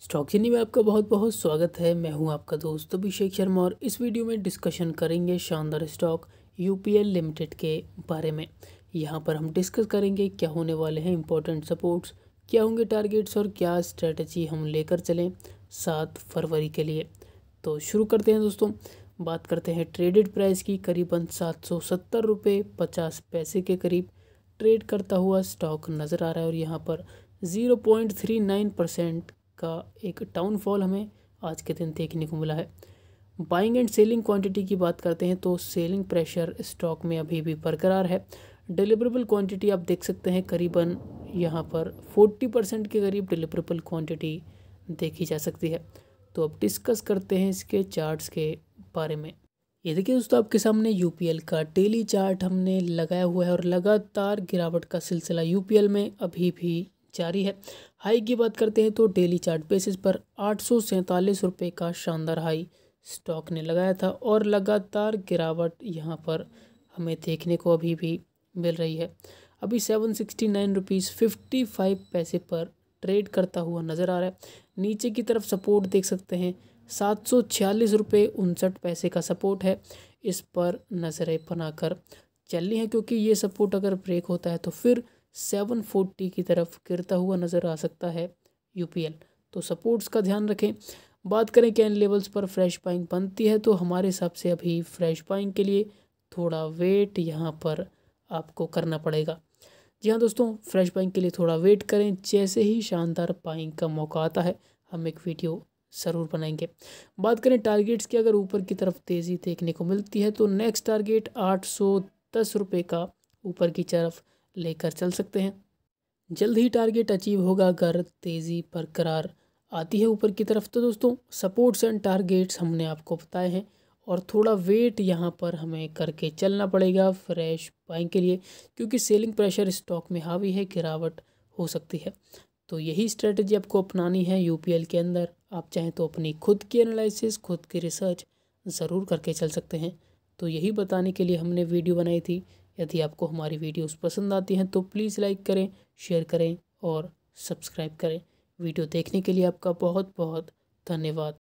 stock स्टॉकिनी में आपका बहुत बहुत स्वागत है मैं हूं आपका दोस्त अभिषेक शर्मा और इस वीडियो में डिस्कशन करेंगे शानदार स्टॉक यूपीएल लिमिटेड के बारे में यहां पर हम डिस्कस करेंगे क्या होने वाले हैं इंपॉर्टेंट सपोर्ट्स क्या होंगे टारगेट्स और क्या स्ट्रेटजी हम लेकर चलें सात फरवरी के लिए तो शुरू करते हैं दोस्तों बात करते हैं ट्रेडेड प्राइस की करीबन सात सौ सत्तर रुपये पचास पैसे के करीब ट्रेड करता हुआ स्टॉक नज़र आ रहा है और यहाँ पर zero point three nine percent का एक डाउनफॉल हमें आज के दिन देखने को मिला है बाइंग एंड सेलिंग क्वांटिटी की बात करते हैं तो सेलिंग प्रेशर स्टॉक में अभी भी बरकरार है डिलीवरेबल क्वांटिटी आप देख सकते हैं करीबन यहाँ पर 40 परसेंट के करीब डिलीवरेबल क्वांटिटी देखी जा सकती है तो अब डिस्कस करते हैं इसके चार्ट्स के बारे में ये देखिए दोस्तों आपके सामने यू का डेली चार्ट हमने लगाया हुआ है और लगातार गिरावट का सिलसिला यू में अभी भी जारी है हाई की बात करते हैं तो डेली चार्ट बेसिस पर आठ रुपए का शानदार हाई स्टॉक ने लगाया था और लगातार गिरावट यहाँ पर हमें देखने को अभी भी मिल रही है अभी seven sixty nine rupees fifty five पैसे पर ट्रेड करता हुआ नज़र आ रहा है नीचे की तरफ सपोर्ट देख सकते हैं सात सौ छियालीस रुपये उनसठ पैसे का सपोर्ट है इस पर नज़रें बनाकर चलनी है क्योंकि ये सपोर्ट अगर ब्रेक होता है तो फिर सेवन फोर्टी की तरफ गिरता हुआ नज़र आ सकता है यूपीएल तो सपोर्ट्स का ध्यान रखें बात करें कैन लेवल्स पर फ्रेश बाइंग बनती है तो हमारे हिसाब से अभी फ्रेश बाइंग के लिए थोड़ा वेट यहाँ पर आपको करना पड़ेगा जी हाँ दोस्तों फ्रेश बाइंग के लिए थोड़ा वेट करें जैसे ही शानदार पाइंग का मौका आता है हम एक वीडियो ज़रूर बनाएंगे बात करें टारगेट्स की अगर ऊपर की तरफ तेज़ी देखने को मिलती है तो नेक्स्ट टारगेट आठ सौ दस रुपये का ऊपर की तरफ लेकर चल सकते हैं जल्द ही टारगेट अचीव होगा अगर तेज़ी बरकरार आती है ऊपर की तरफ तो दोस्तों सपोर्ट्स एंड टारगेट्स हमने आपको बताए हैं और थोड़ा वेट यहाँ पर हमें करके चलना पड़ेगा फ्रेश बाइंग के लिए क्योंकि सेलिंग प्रेशर स्टॉक में हावी है गिरावट हो सकती है तो यही स्ट्रेटजी आपको अपनानी है यूपीएल के अंदर आप चाहें तो अपनी खुद की एनालिसिस खुद की रिसर्च ज़रूर करके चल सकते हैं तो यही बताने के लिए हमने वीडियो बनाई थी यदि आपको हमारी वीडियोस पसंद आती हैं तो प्लीज़ लाइक करें शेयर करें और सब्सक्राइब करें वीडियो देखने के लिए आपका बहुत बहुत धन्यवाद